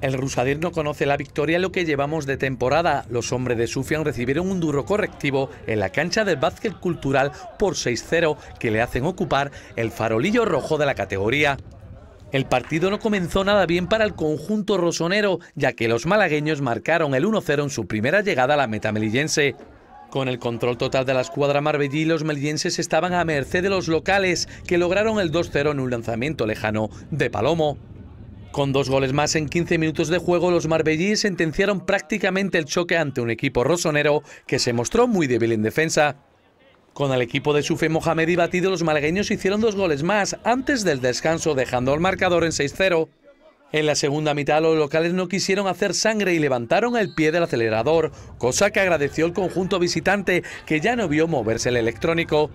El Rusadir no conoce la victoria en lo que llevamos de temporada. Los hombres de Sufian recibieron un duro correctivo en la cancha del básquet cultural por 6-0 que le hacen ocupar el farolillo rojo de la categoría. El partido no comenzó nada bien para el conjunto rosonero, ya que los malagueños marcaron el 1-0 en su primera llegada a la meta melillense. Con el control total de la escuadra marbellí, los melillenses estaban a merced de los locales, que lograron el 2-0 en un lanzamiento lejano de Palomo. Con dos goles más en 15 minutos de juego, los marbellíes sentenciaron prácticamente el choque ante un equipo rosonero que se mostró muy débil en defensa. Con el equipo de Sufe y batido, los malagueños hicieron dos goles más antes del descanso, dejando el marcador en 6-0. En la segunda mitad, los locales no quisieron hacer sangre y levantaron el pie del acelerador, cosa que agradeció el conjunto visitante, que ya no vio moverse el electrónico.